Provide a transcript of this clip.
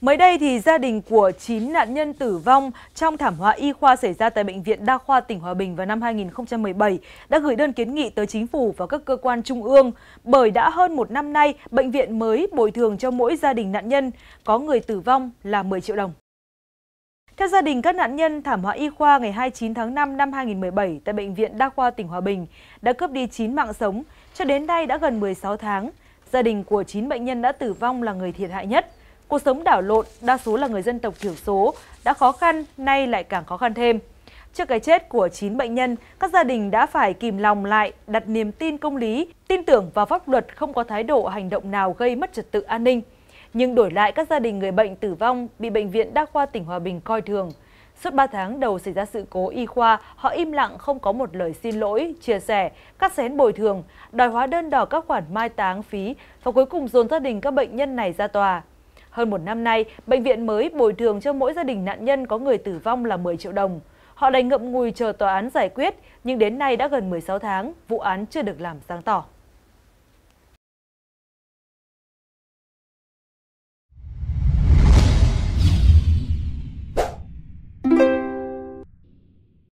Mới đây thì gia đình của 9 nạn nhân tử vong trong thảm họa y khoa xảy ra tại Bệnh viện Đa khoa tỉnh Hòa Bình vào năm 2017 đã gửi đơn kiến nghị tới chính phủ và các cơ quan trung ương bởi đã hơn một năm nay bệnh viện mới bồi thường cho mỗi gia đình nạn nhân có người tử vong là 10 triệu đồng. Theo gia đình các nạn nhân thảm họa y khoa ngày 29 tháng 5 năm 2017 tại Bệnh viện Đa khoa tỉnh Hòa Bình đã cướp đi 9 mạng sống, cho đến nay đã gần 16 tháng. Gia đình của 9 bệnh nhân đã tử vong là người thiệt hại nhất. Cuộc sống đảo lộn, đa số là người dân tộc thiểu số, đã khó khăn, nay lại càng khó khăn thêm. Trước cái chết của 9 bệnh nhân, các gia đình đã phải kìm lòng lại, đặt niềm tin công lý, tin tưởng vào pháp luật không có thái độ hành động nào gây mất trật tự an ninh. Nhưng đổi lại các gia đình người bệnh tử vong bị Bệnh viện Đa khoa tỉnh Hòa Bình coi thường. Suốt 3 tháng đầu xảy ra sự cố y khoa, họ im lặng không có một lời xin lỗi, chia sẻ, cắt xén bồi thường, đòi hóa đơn đỏ các khoản mai táng phí và cuối cùng dồn gia đình các bệnh nhân này ra tòa. Hơn một năm nay, bệnh viện mới bồi thường cho mỗi gia đình nạn nhân có người tử vong là 10 triệu đồng. Họ đành ngậm ngùi chờ tòa án giải quyết, nhưng đến nay đã gần 16 tháng, vụ án chưa được làm sáng tỏ.